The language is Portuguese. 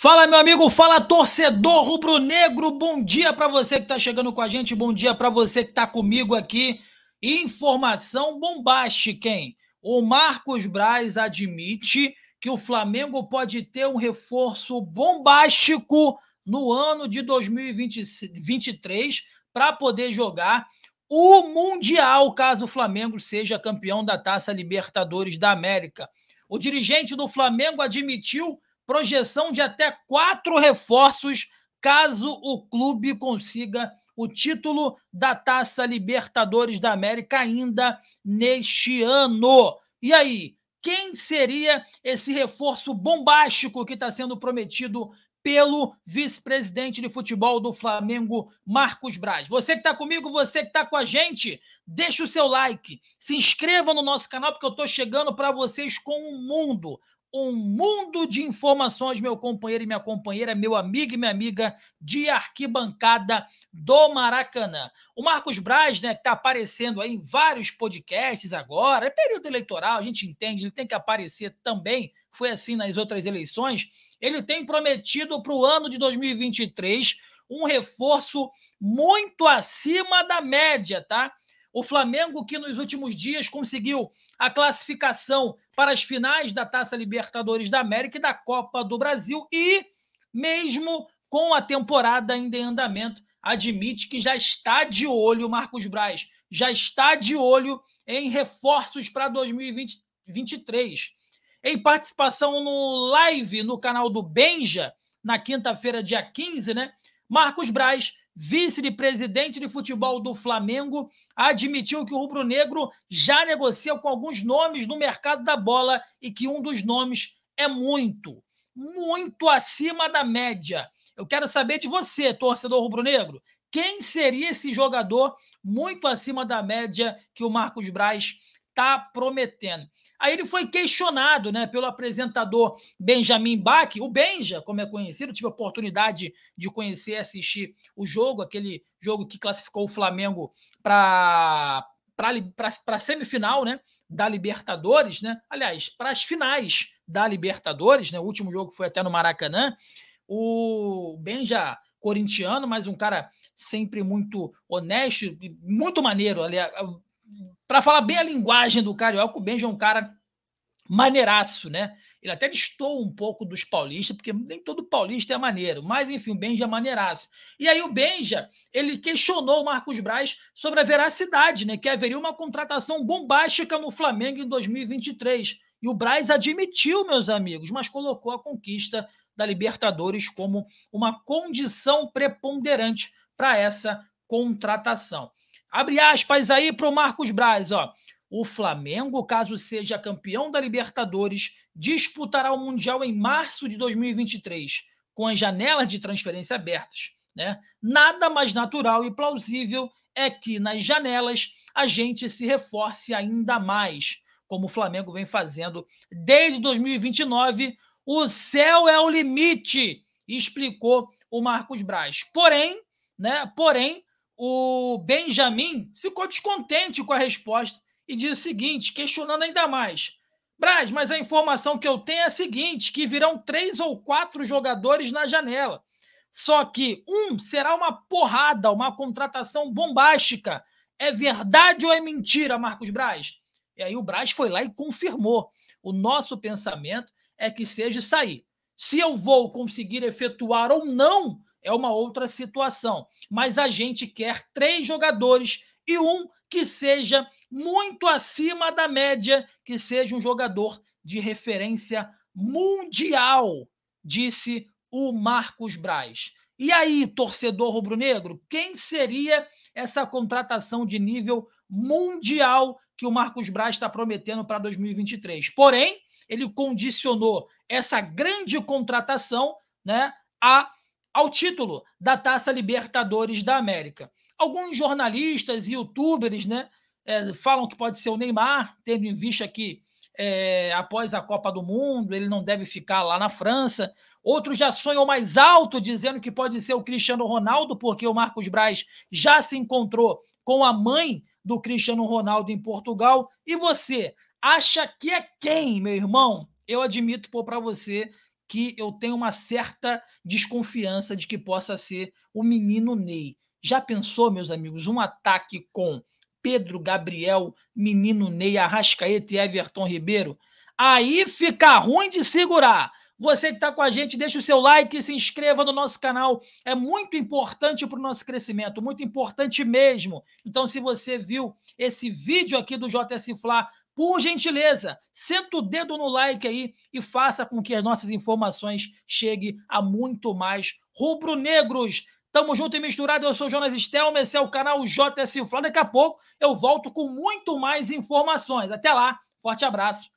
Fala, meu amigo, fala torcedor rubro-negro. Bom dia para você que está chegando com a gente, bom dia para você que está comigo aqui. Informação bombástica, hein? O Marcos Braz admite que o Flamengo pode ter um reforço bombástico no ano de 2023 para poder jogar o Mundial, caso o Flamengo seja campeão da Taça Libertadores da América. O dirigente do Flamengo admitiu projeção de até quatro reforços caso o clube consiga o título da Taça Libertadores da América ainda neste ano. E aí, quem seria esse reforço bombástico que está sendo prometido pelo vice-presidente de futebol do Flamengo, Marcos Braz. Você que está comigo, você que está com a gente, deixa o seu like, se inscreva no nosso canal, porque eu estou chegando para vocês com o um mundo, um mundo de informações, meu companheiro e minha companheira, meu amigo e minha amiga de arquibancada do Maracanã. O Marcos Braz, né, que está aparecendo aí em vários podcasts agora, é período eleitoral, a gente entende, ele tem que aparecer também, foi assim nas outras eleições. Ele tem prometido para o ano de 2023 um reforço muito acima da média, tá? O Flamengo, que nos últimos dias conseguiu a classificação para as finais da Taça Libertadores da América e da Copa do Brasil, e mesmo com a temporada ainda em andamento, admite que já está de olho, Marcos Braz, já está de olho em reforços para 2023. Em participação no live no canal do Benja, na quinta-feira, dia 15, né? Marcos Braz, vice presidente de futebol do Flamengo, admitiu que o rubro-negro já negocia com alguns nomes no mercado da bola e que um dos nomes é muito, muito acima da média. Eu quero saber de você, torcedor rubro-negro, quem seria esse jogador muito acima da média que o Marcos Braz está prometendo. Aí ele foi questionado né, pelo apresentador Benjamin Bach, o Benja, como é conhecido, tive a oportunidade de conhecer e assistir o jogo, aquele jogo que classificou o Flamengo para para a semifinal né, da Libertadores, né? aliás, para as finais da Libertadores, né? o último jogo foi até no Maracanã, o Benja corintiano, mas um cara sempre muito honesto, muito maneiro. Aliás, para falar bem a linguagem do carioca, o Benja é um cara maneiraço, né? Ele até distou um pouco dos paulistas, porque nem todo paulista é maneiro, mas enfim, o Benja é maneiraço. E aí o Benja, ele questionou o Marcos Braz sobre a veracidade, né? Que haveria uma contratação bombástica no Flamengo em 2023. E o Braz admitiu, meus amigos, mas colocou a conquista da Libertadores como uma condição preponderante para essa contratação. Abre aspas aí para o Marcos Braz, ó. O Flamengo, caso seja campeão da Libertadores, disputará o Mundial em março de 2023, com as janelas de transferência abertas. Né? Nada mais natural e plausível é que nas janelas a gente se reforce ainda mais, como o Flamengo vem fazendo desde 2029. O céu é o limite, explicou o Marcos Braz. Porém, né? Porém, o Benjamin ficou descontente com a resposta e diz o seguinte, questionando ainda mais. Braz, mas a informação que eu tenho é a seguinte: que virão três ou quatro jogadores na janela. Só que um será uma porrada, uma contratação bombástica. É verdade ou é mentira, Marcos Braz? E aí o Braz foi lá e confirmou. O nosso pensamento é que seja sair. Se eu vou conseguir efetuar ou não é uma outra situação. Mas a gente quer três jogadores e um que seja muito acima da média, que seja um jogador de referência mundial, disse o Marcos Braz. E aí, torcedor rubro-negro, quem seria essa contratação de nível mundial que o Marcos Braz está prometendo para 2023? Porém, ele condicionou essa grande contratação né, a ao título da Taça Libertadores da América. Alguns jornalistas e youtubers né, é, falam que pode ser o Neymar, tendo em vista que é, após a Copa do Mundo ele não deve ficar lá na França. Outros já sonham mais alto, dizendo que pode ser o Cristiano Ronaldo, porque o Marcos Braz já se encontrou com a mãe do Cristiano Ronaldo em Portugal. E você acha que é quem, meu irmão? Eu admito para você que eu tenho uma certa desconfiança de que possa ser o menino Ney. Já pensou, meus amigos, um ataque com Pedro Gabriel, menino Ney, Arrascaeta e Everton Ribeiro? Aí fica ruim de segurar. Você que está com a gente, deixa o seu like, e se inscreva no nosso canal. É muito importante para o nosso crescimento, muito importante mesmo. Então, se você viu esse vídeo aqui do JS Fla, por gentileza, senta o dedo no like aí e faça com que as nossas informações cheguem a muito mais rubro-negros. Tamo junto e misturado. Eu sou Jonas Stelma, esse é o canal JS Infla. Daqui a pouco eu volto com muito mais informações. Até lá, forte abraço